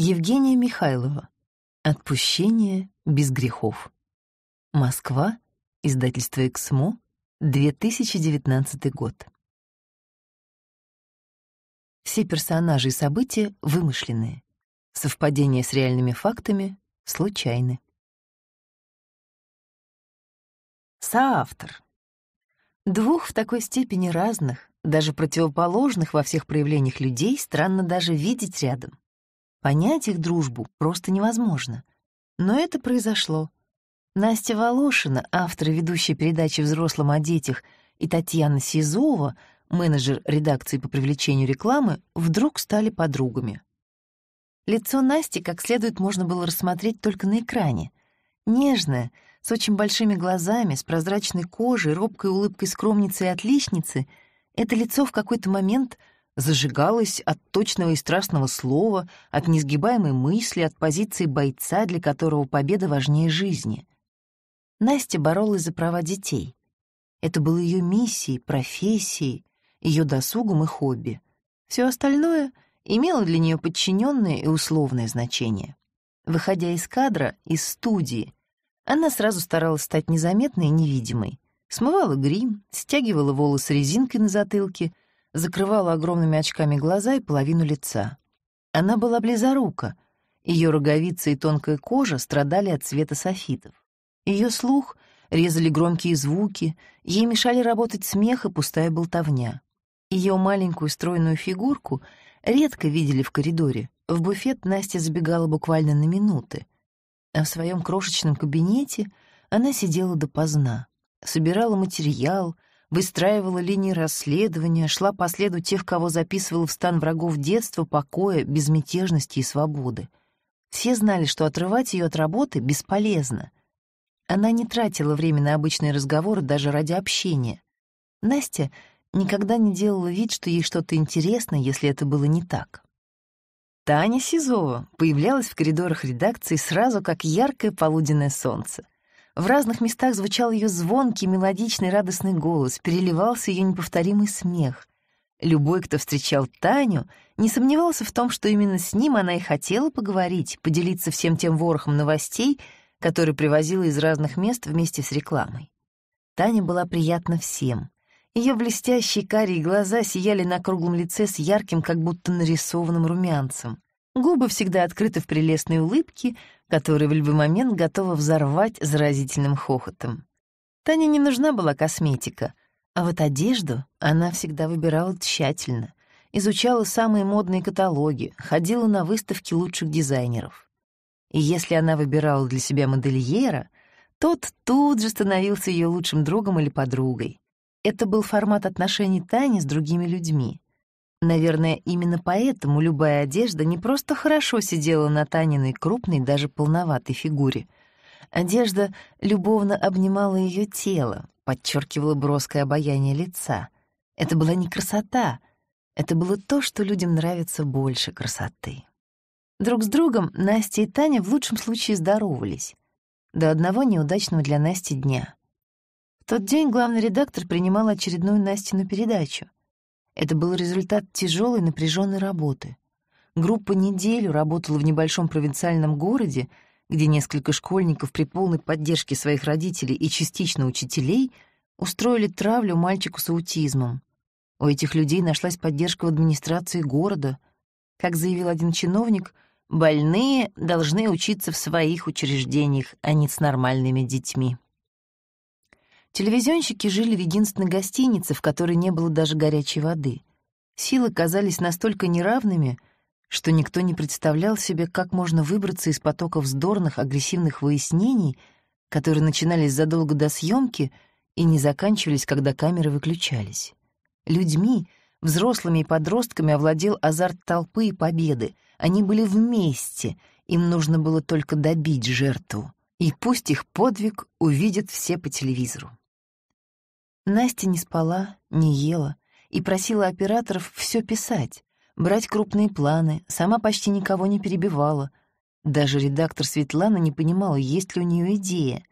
Евгения Михайлова. Отпущение без грехов. Москва. Издательство «Эксмо». 2019 год. Все персонажи и события вымышленные. Совпадения с реальными фактами случайны. Соавтор. Двух в такой степени разных, даже противоположных во всех проявлениях людей, странно даже видеть рядом. Понять их дружбу просто невозможно. Но это произошло. Настя Волошина, автор и ведущая передачи «Взрослым о детях», и Татьяна Сизова, менеджер редакции по привлечению рекламы, вдруг стали подругами. Лицо Насти как следует можно было рассмотреть только на экране. Нежное, с очень большими глазами, с прозрачной кожей, робкой улыбкой скромницы и отличницы, это лицо в какой-то момент — зажигалась от точного и страстного слова, от несгибаемой мысли, от позиции бойца, для которого победа важнее жизни. Настя боролась за права детей. Это было ее миссией, профессией, ее досугом и хобби. Все остальное имело для нее подчиненное и условное значение. Выходя из кадра, из студии, она сразу старалась стать незаметной и невидимой. Смывала грим, стягивала волосы резинкой на затылке — закрывала огромными очками глаза и половину лица. Она была близорука, ее роговица и тонкая кожа страдали от цвета софитов. Ее слух резали громкие звуки, ей мешали работать смех и пустая болтовня. Ее маленькую стройную фигурку редко видели в коридоре. В буфет Настя забегала буквально на минуты. А в своем крошечном кабинете она сидела допоздна, собирала материал — выстраивала линии расследования, шла по следу тех, кого записывала в стан врагов детства, покоя, безмятежности и свободы. Все знали, что отрывать ее от работы бесполезно. Она не тратила время на обычные разговоры даже ради общения. Настя никогда не делала вид, что ей что-то интересно, если это было не так. Таня Сизова появлялась в коридорах редакции сразу как яркое полуденное солнце — в разных местах звучал ее звонкий, мелодичный, радостный голос, переливался ее неповторимый смех. Любой, кто встречал Таню, не сомневался в том, что именно с ним она и хотела поговорить, поделиться всем тем ворохом новостей, который привозила из разных мест вместе с рекламой. Таня была приятна всем. Ее блестящие карие глаза сияли на круглом лице с ярким, как будто нарисованным румянцем. Губы всегда открыты в прелестной улыбке, которая в любой момент готова взорвать заразительным хохотом. Тане не нужна была косметика, а вот одежду она всегда выбирала тщательно, изучала самые модные каталоги, ходила на выставки лучших дизайнеров. И если она выбирала для себя модельера, тот тут же становился ее лучшим другом или подругой. Это был формат отношений Тани с другими людьми — Наверное, именно поэтому любая одежда не просто хорошо сидела на Таниной крупной, даже полноватой фигуре. Одежда любовно обнимала ее тело, подчеркивала броское обаяние лица. Это была не красота, это было то, что людям нравится больше красоты. Друг с другом Настя и Таня в лучшем случае здоровались. До одного неудачного для Насти дня. В тот день главный редактор принимал очередную Настину передачу — это был результат тяжелой напряженной работы. Группа неделю работала в небольшом провинциальном городе, где несколько школьников при полной поддержке своих родителей и частично учителей устроили травлю мальчику с аутизмом. У этих людей нашлась поддержка в администрации города. Как заявил один чиновник, больные должны учиться в своих учреждениях, а не с нормальными детьми. Телевизионщики жили в единственной гостинице, в которой не было даже горячей воды. Силы казались настолько неравными, что никто не представлял себе, как можно выбраться из потоков вздорных, агрессивных выяснений, которые начинались задолго до съемки и не заканчивались, когда камеры выключались. Людьми, взрослыми и подростками овладел азарт толпы и победы. Они были вместе, им нужно было только добить жертву. И пусть их подвиг увидят все по телевизору. Настя не спала, не ела и просила операторов все писать, брать крупные планы, сама почти никого не перебивала. Даже редактор Светлана не понимала, есть ли у нее идея.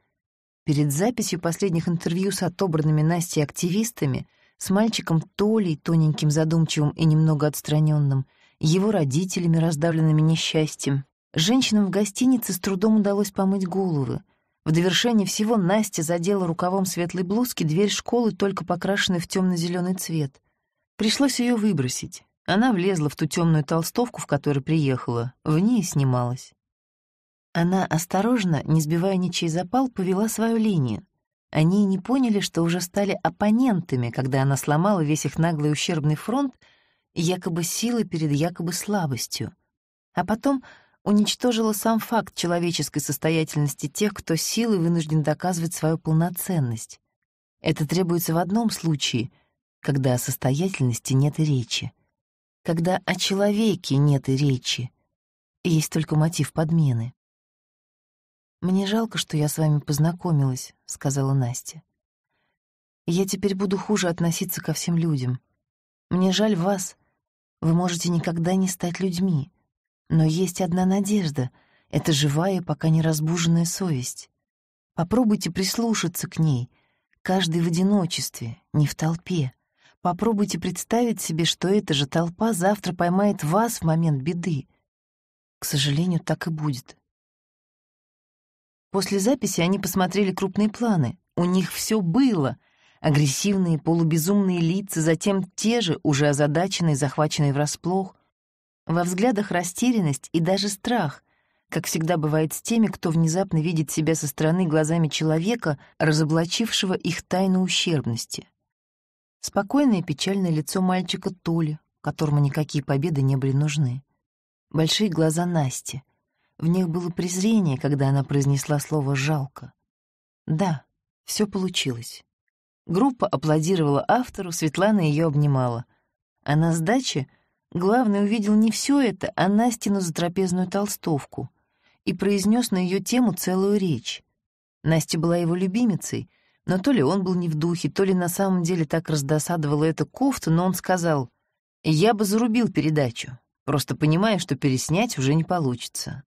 Перед записью последних интервью с отобранными Настей активистами, с мальчиком Толей, тоненьким, задумчивым и немного отстраненным, его родителями, раздавленными несчастьем, женщинам в гостинице с трудом удалось помыть головы — в довершение всего Настя задела рукавом светлой блузки дверь школы, только покрашенной в темно-зеленый цвет. Пришлось ее выбросить. Она влезла в ту темную толстовку, в которой приехала, в ней снималась. Она осторожно, не сбивая ничей запал, повела свою линию. Они не поняли, что уже стали оппонентами, когда она сломала весь их наглый ущербный фронт якобы силой перед якобы слабостью. А потом уничтожило сам факт человеческой состоятельности тех, кто силой вынужден доказывать свою полноценность. Это требуется в одном случае, когда о состоятельности нет и речи, когда о человеке нет и речи, есть только мотив подмены. «Мне жалко, что я с вами познакомилась», — сказала Настя. «Я теперь буду хуже относиться ко всем людям. Мне жаль вас. Вы можете никогда не стать людьми. Но есть одна надежда — это живая, пока не разбуженная совесть. Попробуйте прислушаться к ней, каждый в одиночестве, не в толпе. Попробуйте представить себе, что эта же толпа завтра поймает вас в момент беды. К сожалению, так и будет. После записи они посмотрели крупные планы. У них все было. Агрессивные, полубезумные лица, затем те же, уже озадаченные, захваченные врасплох, во взглядах растерянность и даже страх, как всегда бывает с теми, кто внезапно видит себя со стороны глазами человека, разоблачившего их тайну ущербности. Спокойное печальное лицо мальчика Толи, которому никакие победы не были нужны. Большие глаза Насти. В них было презрение, когда она произнесла слово «жалко». Да, все получилось. Группа аплодировала автору, Светлана ее обнимала. А на дачи? Главный увидел не все это, а Настину затрапезную толстовку и произнес на ее тему целую речь. Настя была его любимицей, но то ли он был не в духе, то ли на самом деле так раздосадовала эта кофта, но он сказал, «Я бы зарубил передачу, просто понимая, что переснять уже не получится.